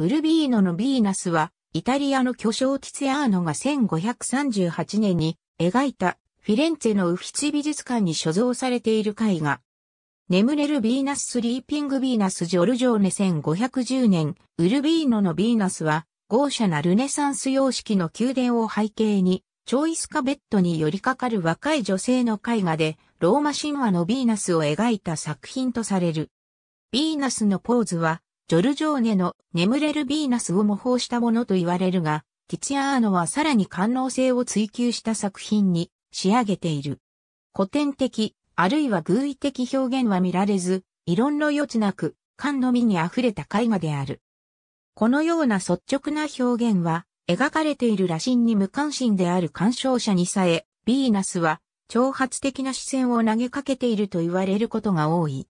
ウルビーノのヴィーナスは、イタリアの巨匠ティツィアーノが1538年に描いたフィレンツェのウフィチ美術館に所蔵されている絵画。眠れるヴィーナススリーピングヴィーナスジョルジョーネ1510年、ウルビーノのヴィーナスは、豪奢なルネサンス様式の宮殿を背景に、チョイスカベットに寄りかかる若い女性の絵画で、ローマ神話のヴィーナスを描いた作品とされる。ヴィーナスのポーズは、ジョルジョーネの眠れるヴィーナスを模倣したものと言われるが、ティツヤーノはさらに官能性を追求した作品に仕上げている。古典的、あるいは偶意的表現は見られず、異論の余地なく、感のみに溢れた絵画である。このような率直な表現は、描かれている羅針に無関心である鑑賞者にさえ、ヴィーナスは、挑発的な視線を投げかけていると言われることが多い。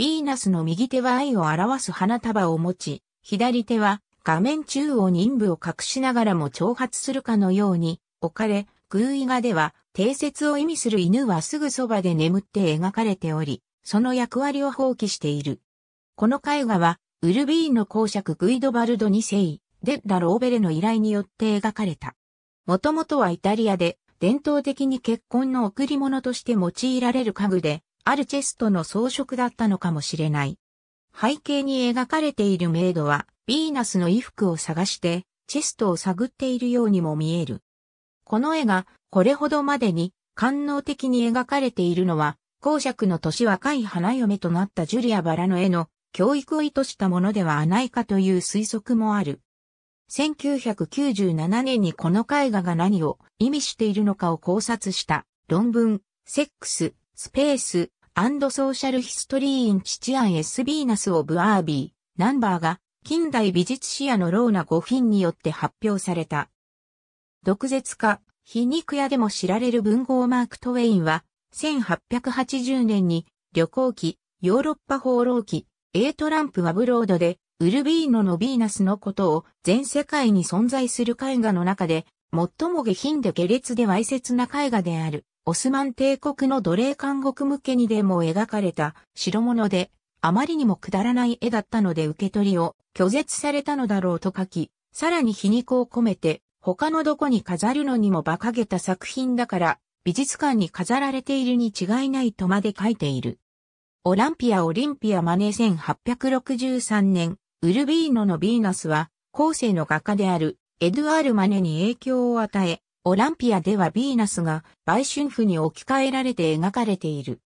ヴィーナスの右手は愛を表す花束を持ち、左手は画面中央に陰部を隠しながらも挑発するかのように置かれ、ー意画では定説を意味する犬はすぐそばで眠って描かれており、その役割を放棄している。この絵画は、ウルビーンの公爵グイドバルド2世、デッラ・ローベレの依頼によって描かれた。もともとはイタリアで、伝統的に結婚の贈り物として用いられる家具で、あるチェストの装飾だったのかもしれない。背景に描かれているメイドは、ヴィーナスの衣服を探して、チェストを探っているようにも見える。この絵が、これほどまでに、官能的に描かれているのは、公爵の年若い花嫁となったジュリア・バラの絵の教育を意図したものではないかという推測もある。1997年にこの絵画が何を意味しているのかを考察した論文、セックス、スペース、アンドソーシャルヒストリーインチチアン S スビーナスオブアービー、ナンバーが近代美術史屋のローナ・ゴフィンによって発表された。毒舌家、皮肉屋でも知られる文豪マーク・トウェインは、1880年に旅行記、ヨーロッパ放浪記、エートランプ・アブロードで、ウルビーノのヴィーナスのことを全世界に存在する絵画の中で、最も下品で下劣でせつな絵画であるオスマン帝国の奴隷監獄向けにでも描かれた代物で、あまりにもくだらない絵だったので受け取りを拒絶されたのだろうと書き、さらに皮肉を込めて、他のどこに飾るのにも馬鹿げた作品だから、美術館に飾られているに違いないとまで書いている。オランピア・オリンピア・マネ1863年、ウルビーノのヴィーナスは、後世の画家であるエドゥアール・マネに影響を与え、オランピアではヴィーナスが売春婦に置き換えられて描かれている。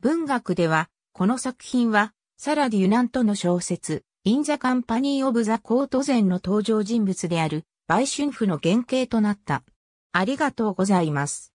文学では、この作品は、サラ・デュナントの小説、イン・ザ・カンパニー・オブ・ザ・コート前の登場人物である、売春婦の原型となった。ありがとうございます。